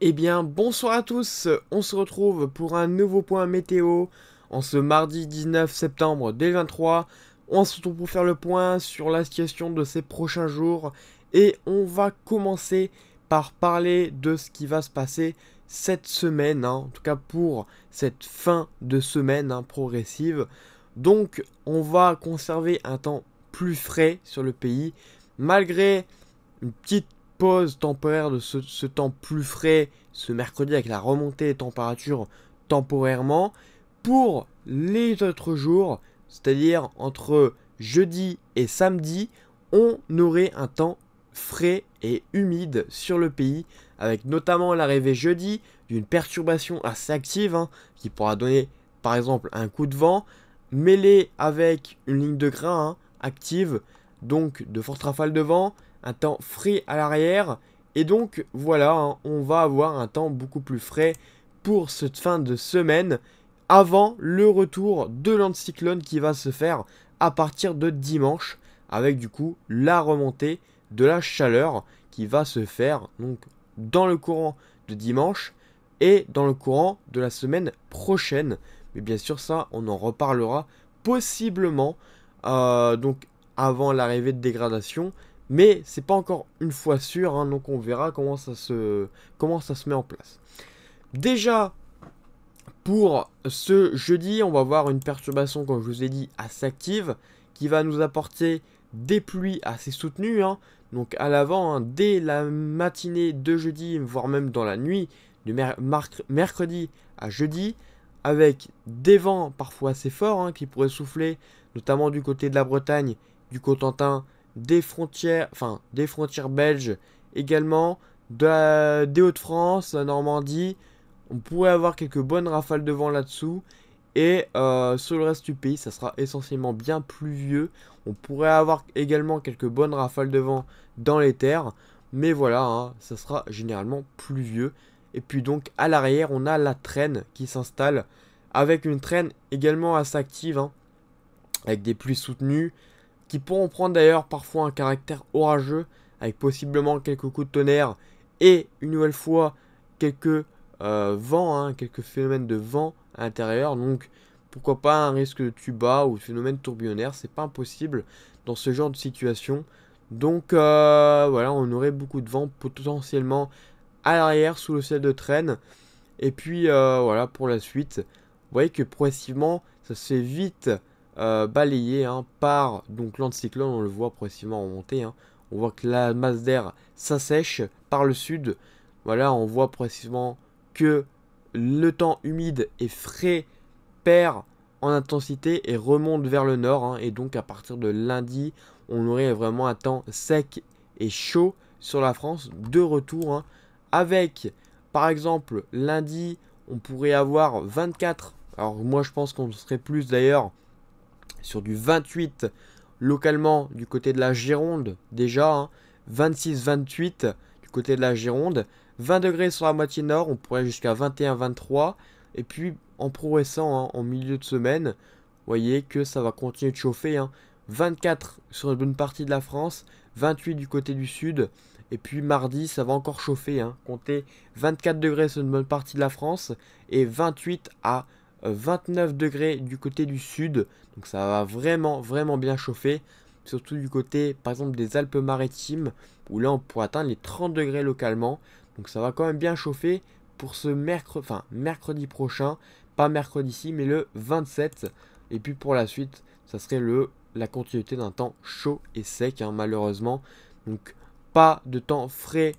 Eh bien, bonsoir à tous, on se retrouve pour un nouveau point météo en ce mardi 19 septembre 2023. On se retrouve pour faire le point sur la situation de ces prochains jours et on va commencer par parler de ce qui va se passer cette semaine, hein. en tout cas pour cette fin de semaine hein, progressive. Donc, on va conserver un temps plus frais sur le pays malgré une petite pause temporaire de ce, temps plus frais, ce mercredi avec la remontée des températures temporairement, pour les autres jours, c'est-à-dire entre jeudi et samedi, on aurait un temps frais et humide sur le pays, avec notamment l'arrivée jeudi d'une perturbation assez active hein, qui pourra donner par exemple un coup de vent, mêlé avec une ligne de grain hein, active, donc de fortes rafales de vent, un temps frais à l'arrière. Et donc voilà, hein, on va avoir un temps beaucoup plus frais pour cette fin de semaine avant le retour de l'anticyclone qui va se faire à partir de dimanche avec du coup la remontée de la chaleur qui va se faire donc dans le courant de dimanche et dans le courant de la semaine prochaine. Mais bien sûr ça on en reparlera possiblement euh, donc avant l'arrivée de dégradation mais c'est pas encore une fois sûr, hein, donc on verra comment ça, se, se met en place. Déjà, pour ce jeudi, on va voir une perturbation, comme je vous ai dit, assez active, qui va nous apporter des pluies assez soutenues, hein. donc à l'avant, hein, dès la matinée de jeudi, voire même dans la nuit, de mercredi à jeudi, avec des vents parfois assez forts qui pourraient souffler, notamment du côté de la Bretagne, du Cotentin, des frontières, enfin des frontières belges également, de des Hauts-de-France, la Normandie. On pourrait avoir quelques bonnes rafales de vent là-dessous. Et euh, sur le reste du pays, ça sera essentiellement bien pluvieux. On pourrait avoir également quelques bonnes rafales de vent dans les terres. Mais voilà, hein, ça sera généralement pluvieux. Et puis donc à l'arrière, on a la traîne qui s'installe. Avec une traîne également assez active. Hein. avec des pluies soutenues qui pourront prendre d'ailleurs parfois un caractère orageux, avec possiblement quelques coups de tonnerre et une nouvelle fois quelques euh, vents, hein, quelques phénomènes de vent à l'intérieur. Donc pourquoi pas un risque de tuba ou de phénomène tourbillonnaire, c'est pas impossible dans ce genre de situation. Donc euh, voilà, on aurait beaucoup de vent potentiellement à l'arrière sous le ciel de traîne. Et puis euh, voilà pour la suite. Vous voyez que progressivement, ça se fait vite euh, balayé hein, par donc l'anticyclone, on le voit progressivement remonter. Hein. On voit que la masse d'air s'assèche par le sud. Voilà, on voit progressivement que le temps humide et frais perd en intensité et remonte vers le nord. Hein. et donc à partir de lundi, on aurait vraiment un temps sec et chaud sur la France de retour. Hein. avec, par exemple, lundi, on pourrait avoir 24. Alors moi je pense qu'on serait plus d'ailleurs sur du 28 localement du côté de la Gironde déjà, 26-28 hein. du côté de la Gironde, 20 degrés sur la moitié nord, on pourrait jusqu'à 21-23, et puis en progressant hein, en milieu de semaine, Vous voyez que ça va continuer de chauffer, 24 hein. sur une bonne partie de la France, 28 du côté du sud, et puis mardi ça va encore chauffer, comptez 24 degrés sur une bonne partie de la France, et 28 à 29 euh, degrés du côté du sud. Donc ça va vraiment, vraiment bien chauffer. Surtout du côté, par exemple, des Alpes-Maritimes, où là on pourrait atteindre les 30 degrés localement. Donc ça va quand même bien chauffer pour ce mercredi, enfin, mercredi prochain. Pas mercredi-ci, mais le 27. Et puis pour la suite, ça serait le, la continuité d'un temps chaud et sec, hein, malheureusement. Donc pas de temps frais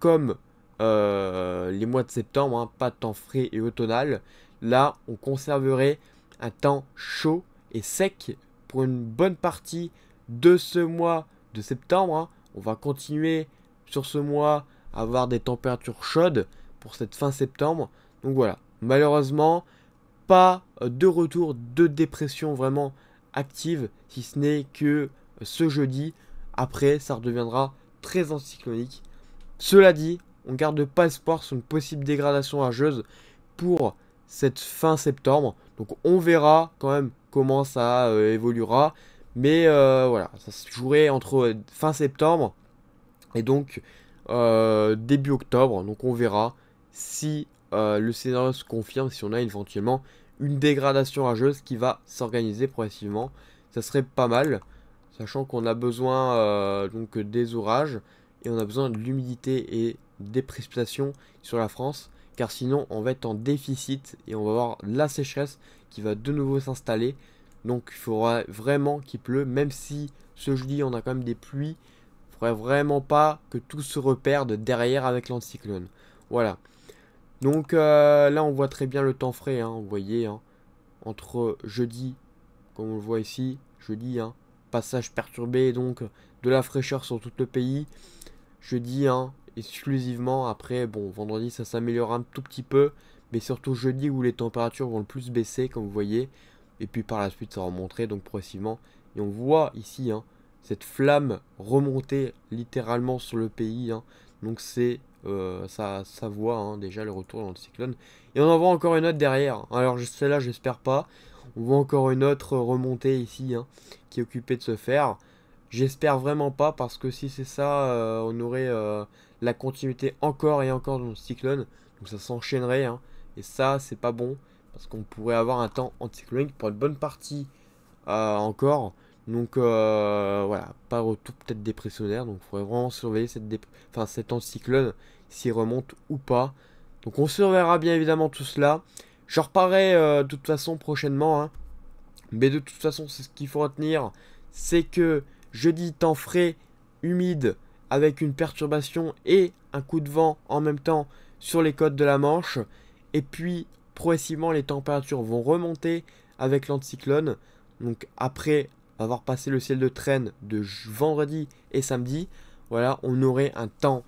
comme euh, les mois de septembre, hein, pas de temps frais et automnal. Là, on conserverait un temps chaud et sec pour une bonne partie de ce mois de septembre. Hein. On va continuer sur ce mois à avoir des températures chaudes pour cette fin septembre. Donc voilà, malheureusement, pas de retour de dépression vraiment active, si ce n'est que ce jeudi. Après, ça redeviendra très anticyclonique. Cela dit, on garde pas espoir sur une possible dégradation rageuse pour cette fin septembre. Donc on verra quand même comment ça euh, évoluera. Mais euh, voilà, ça se jouerait entre euh, fin septembre et donc début octobre. Donc on verra si le scénario se confirme, si on a éventuellement une dégradation rageuse qui va s'organiser progressivement. Ça serait pas mal, sachant qu'on a besoin donc des orages et on a besoin de l'humidité et des précipitations sur la France, car sinon on va être en déficit et on va avoir la sécheresse qui va de nouveau s'installer. Donc il faudra vraiment qu'il pleut, même si ce jeudi on a quand même des pluies, il faudrait vraiment pas que tout se repère derrière avec l'anticyclone. Voilà. Donc euh, là on voit très bien le temps frais, hein, vous voyez, hein. entre jeudi, comme on le voit ici, jeudi, hein, passage perturbé donc de la fraîcheur sur tout le pays. Jeudi, hein, exclusivement. Après, bon, vendredi, ça s'améliore un tout petit peu, mais surtout jeudi où les températures vont le plus baisser, comme vous voyez. Et puis par la suite, ça remonterait donc progressivement. Et on voit ici hein, cette flamme remonter littéralement sur le pays. Hein. Donc c'est euh, ça, ça voit hein, déjà le retour dans le cyclone. Et on en voit encore une autre derrière. Alors celle-là, j'espère pas. On voit encore une autre remontée ici qui est occupée de se faire. J'espère vraiment pas parce que si c'est ça, euh, on aurait euh, la continuité encore et encore dans le cyclone. Donc ça s'enchaînerait. Hein. et ça, c'est pas bon. Parce qu'on pourrait avoir un temps anticyclonique pour une bonne partie euh, encore. Donc euh, voilà, pas tout peut-être dépressionnaire. Donc il faudrait vraiment surveiller cette enfin, cet anticyclone s'il remonte ou pas. Donc on surveillera bien évidemment tout cela. Je reparlerai euh, de toute façon prochainement. Hein. Mais de toute façon, c'est ce qu'il faut retenir. C'est que jeudi, temps frais, humide, avec une perturbation et un coup de vent en même temps sur les côtes de la Manche. Et puis, progressivement, les températures vont remonter avec l'anticyclone. Donc, après avoir passé le ciel de traîne de vendredi et samedi, voilà, on aurait un temps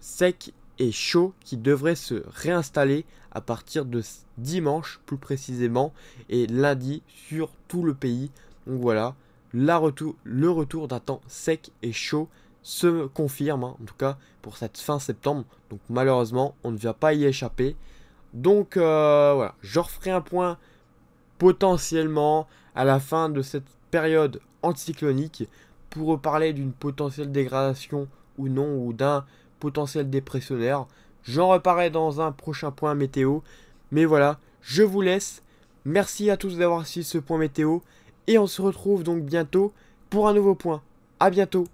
sec et chaud qui devrait se réinstaller à partir de dimanche plus précisément et lundi sur tout le pays. Donc voilà, le retour d'un temps sec et chaud se confirme, hein, en tout cas pour cette fin septembre. Donc malheureusement, on ne vient pas y échapper. Donc euh, voilà, je referai un point potentiellement à la fin de cette période anticyclonique pour reparler d'une potentielle dégradation ou non ou d'un potentiel dépressionnaire. J'en reparlerai dans un prochain point météo. Mais voilà, je vous laisse. Merci à tous d'avoir suivi ce point météo. Et on se retrouve donc bientôt pour un nouveau point. à bientôt